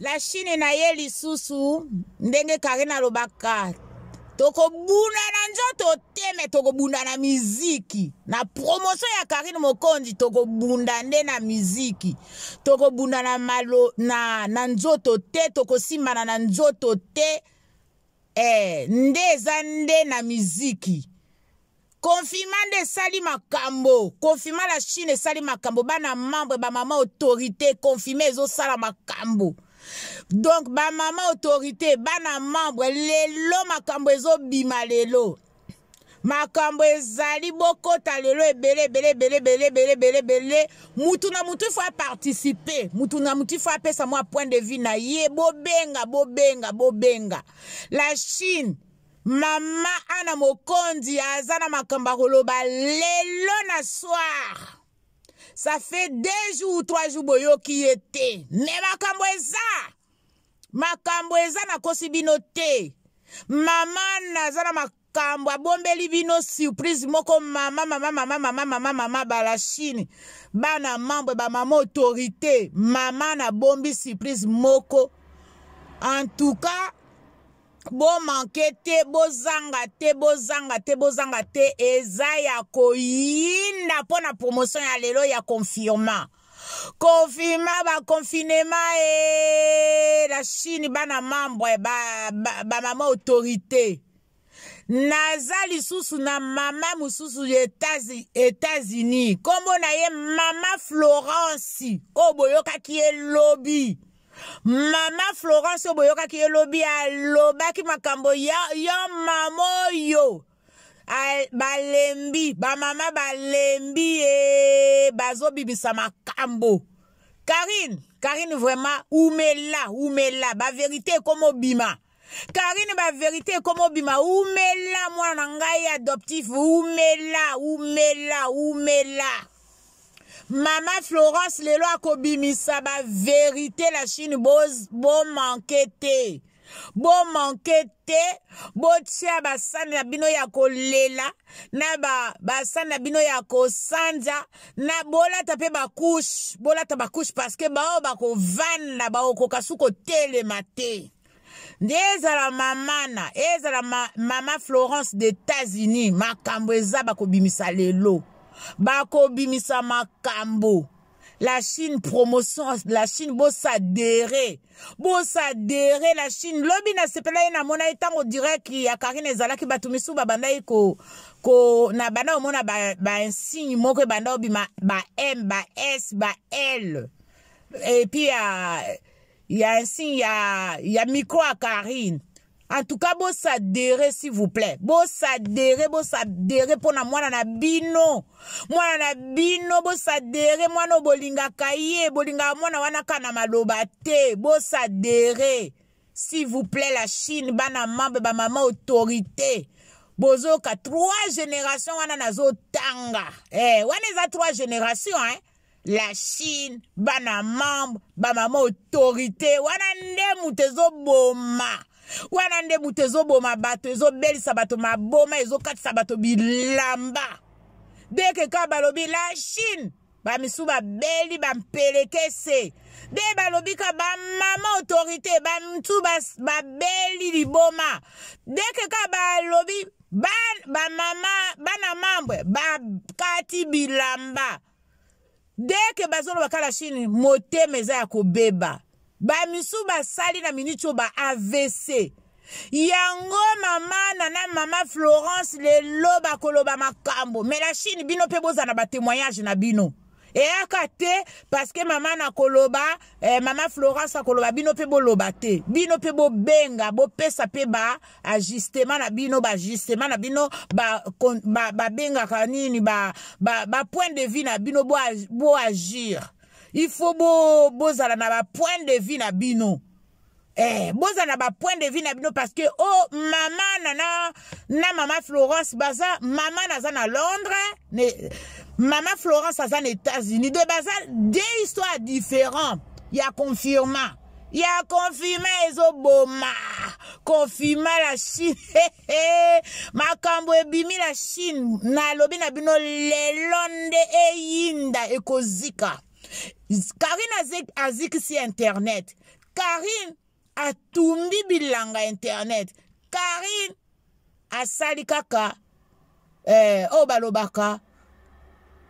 lashine na ye lisusu ndenge karine alobaka tokobunda na nzoto te me tokobunda na miziki na promotion ya karine mokonzi tokobunda nde na miziki tokobunda na, malo, na, na nzoto te tokosimbana na nzoto te eh, nde eza nde na miziki konfirma nde esali makambo konfirma la chine esali makambo bana membre bamama autorité konfirme ezosala makambo donc maman autorité bana membre lelo makambo bimalelo, lelo makambo ezali ta lelo bele bele bele bele bele bele bele, mutu na mutu ifo aparticipe mutu na mutu ifo sa mwa point de vue na ye bobenga bobenga benga. la chine mama ana mokonzi azana ma makambo ba lelo na soir ça fait deux jours ou trois jours boyo qui était, me ma makambo eza nakosi bino te mama naza na makambo abombeli bino surprise moko mama mama mama mama mama mama balashine bana mambre bamama autorité mama nabombi surprise moko en tout cas bomanke te bozanga te bozanga te bozanga te eza ya koyinda mpo na promotion ya lelo ya confirmat konfirma bakonfinema e eh, la chine bana mambre bamama ba, ba autorité naza lisusu na mama mosusu ya etats-unis nkombo na ye mama florence oyo boyokaki elobi mama florence oyo boyokaki elobi alobaki makambo ya, ya mama oyo balembi bamama balembi ye eh, bazobibisa makambo karine karine vraiment umela umela baverité ekoma obima karine baverité ekoma obima umela mwana na ngai adoptif umela umela umela mama florence lelo akobimisa baverité la chine bomanke bo te bomanke te botia basani na bino ya kolela na basani na bino ya kosanza na bolata mpe bakushe bolata bakushe parceke bao bakovanda bakokoka su kotelema te nde ezala mamana ezala ma, mama florence de états-unis makambo eza bakobimisa lelo bakobimisa makambo La Chine promotion, la Chine beau s'adhérer la Chine. Lobi na sepela na mona itango direct ya Karine Zalaki batumisu babanda iko ko na banda mona ba, ba insigne moko e bi ma ba M, ba S, ba L. Et puis ya ya signe, ya ya micro à Karine. En tout cas, bon s'adhérer, s'il vous plaît. Bon s'adhérer, bon s'adhérer pour na mwana na bino. Mwana na bino, bon s'adhérer, mwana bolinga kaye, bolinga mwana wana kana maloba te. Bon s'adhérer. S'il vous plaît, la Chine, bana mambe, ba maman autorité. ka trois générations wana tanga. eh, est à trois générations hein? la chine bana ba mama autorité wana nde zo boma. wana nde butu ezoboma bato ezobelisa bato maboma ezokatisa bato bilamba deke kaka balobi la chine bamisu babeli bampelekese nde balobi ka bamama autorité bamisu babeli liboma deke kaka balobi bamama bana mambwe bakati bilamba deke bazoloba kala chine motema eza ya kobeba bamisu basali na miniti oyo ba avc yango mama nana mama florence lelo bakoloba makambo me la chine bino mpe boza na batémoignage na bino eyaka te parceke mama nakoloba eh, mama florence akoloba bino mpe boloba te bino mpe bobenga bopesa mpe baajustema na bino baajustema na bino babengaka ba, ba nini bapoint ba, ba point de vue na bino boagir bo, bo ifo bo bozala na bapoint de vie na bino Eh, boza na bapoint de vie na bino parce que oh mama nana na mama florence baza mama naza na londres ne, mama florence aza na états-unis de baza de histoire différente ya confirma ya confirma ezoboma confirma la chine makambo ebimi la chine nalobi na bino lelo nde eyinda ekozika karine azikisi internet karine atumbi bilanga internet karine asali kaka eh, oyo balobaka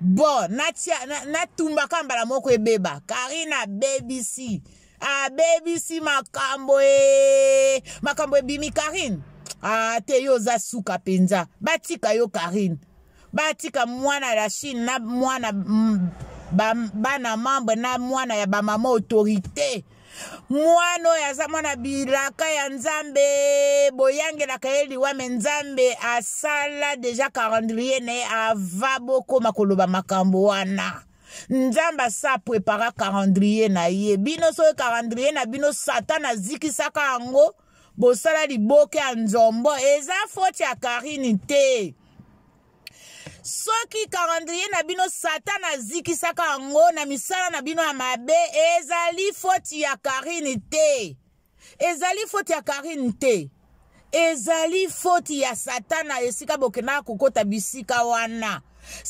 bon natumbaka na, na mbala moko ebeba karine abebisi abebisi makambo e makambo ebimi karine a ah, te yo oza suka mpenza batika yo karine batika mwana ya chine na mwana mm, bana membre na mwana ya bamama autorité mwana oyo aza mwana bilaka ya nzambe boyangelaka ye liwame nzambe asala deja calendrier na ye ava bokóma koloba makambo wana nzambe asa prépara calendrier na ye bino soki calendrier na bino satan azikisaka yango bosala liboke ya nzombo eza foti ya karini te soki calendrier na bino satana azikisaka yango na misala na bino ya mabe ezali foti ya karine te ezali foti ya karine te ezali foti ya satana esika bokendaka kokɔta bisika wana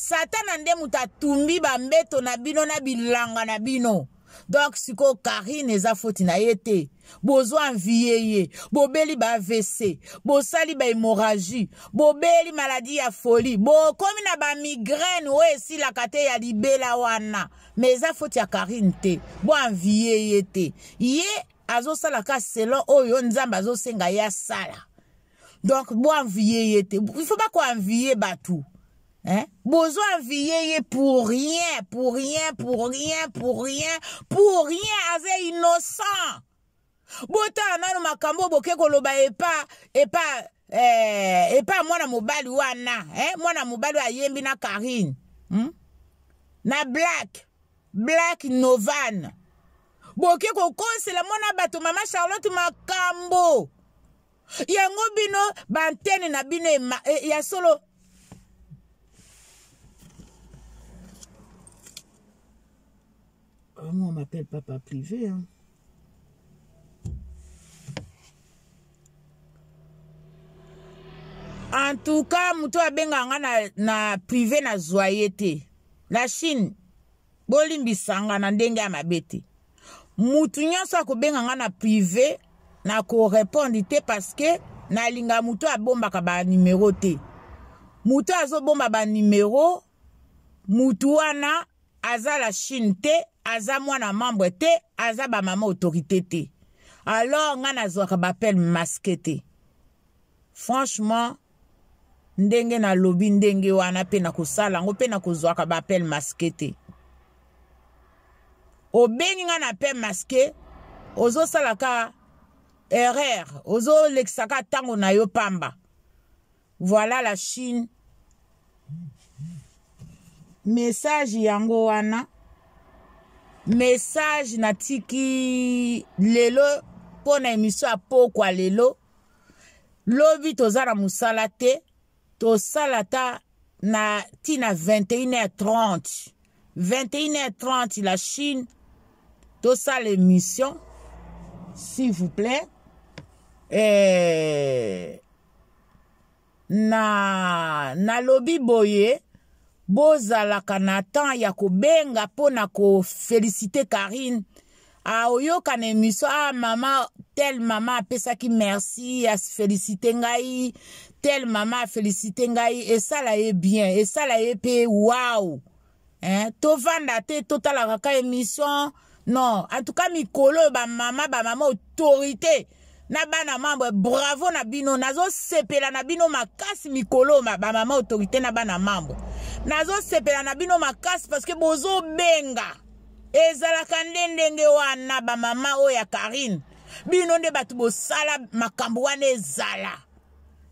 satana nde moto atumbi bambeto na bino na bilanga na bino donk sikoyo karine eza foti na ye te bozwa mvie ye bobeli bavc bosali bahémorragie bobeli maladi ya foli bokomi na bamigraine oyo esilaka te ya libela wana me eza foti ya karine te boanvie ye te ye azosala ka selon oyo nzambe azosenga ye asala donk boanvie ye te ifo bakoanvie bato Hein? Besoin vieillir pour rien, pour rien, pour rien, pour rien, pour rien, avec innocent. botala nano makambo boke koloba epa epa eh, epa mwana mobali wana eh? mwana mobali ayembi na karine hmm? na black black novan boke moi na bato mama charlotte makambo yango bino bantene na bino eh, ya solo rappelle papa privé. Hein. en tout cas moto abengaka na, na prive nazwa ye te na chine bolimbisanga na ndenge ya mabe te mutu nyonso akobenganga na prive nakorépondre te parceke nalinga moto abombaka banimero te moto azobomba banimero mutu wana aza la chine te aza mwana membre te aza bamama autorité te alors ngai nazwaka bapele maske te franchement ndenge nalobi ndenge wana mpe nakosala yango mpe nakozwaka bapele maske te obengi ngai na pe maske ozosala kaka erreur ozolekisa kaka ntango na yo pamba voilà la chine message yango wana message natiki lelo mpo na émission ya pokwa lelo lobi toza na mosala te tosala ta na ntina 21h30 21h30 la chine tosala émission s'il vous plaît eh, na nalobi boye bozalaka na temps ya kobenga mpo na kofelisite karine aoyokana emission a ah, mama tel mama apesaki merci afelisite ngai tel mama afelisite ngai esala ye bien esala ye mpe wau hein? tovanda te totalaka ka emission non en tout cas mikolo bamama bamama autorité ba na bana mambo bravo na bino nazo sepela na bino makasi mikolo ma ba mama autorite na bana mambo nazo sepela na bino makasi parce que bozo benga ezala kandende nge wana ba mama o ya karine bino nde bato bosala makambo wana ezala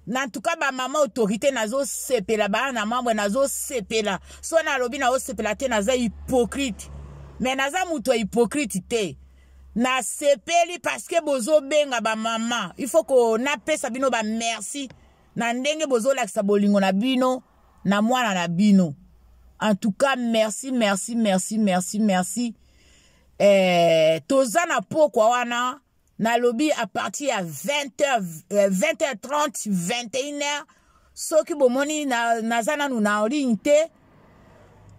na ba mama autorite nazo sepela ba na mambo nazo sepela so na na lobi o sepela te naza hypocrite mais naza moto ya hypocrite te nasepeli parceke bozobenga bamama ifoko napesa bino bamerci na ndenge bozolakisa bolingo na bino na mwana na bino en tout cas merci merci merci merci merci eh, toza na pokwa wana nalobi a partir ya 20h 20h30 21h soki bomoni naza nanu na ligne te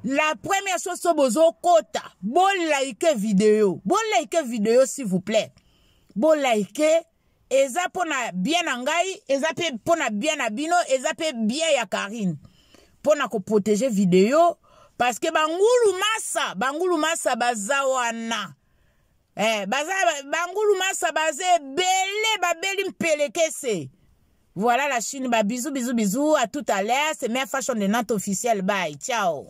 La première chose, c'est bozo kota. Bon like vidéo. Bon like vidéo, s'il vous plaît. Bon like. eza mpo na bien na ngai eza mpe mpo na bien na bino eza mpe bien ya karine mpo na koprotege video parceke bangulu masa bangulu masa baza wana eh, baza bangulu masa baza ebele babeli mpelekese voilà la chine babizu bizu bizu à tout à l'heure c'est mère fashion de nante officielle bye ciao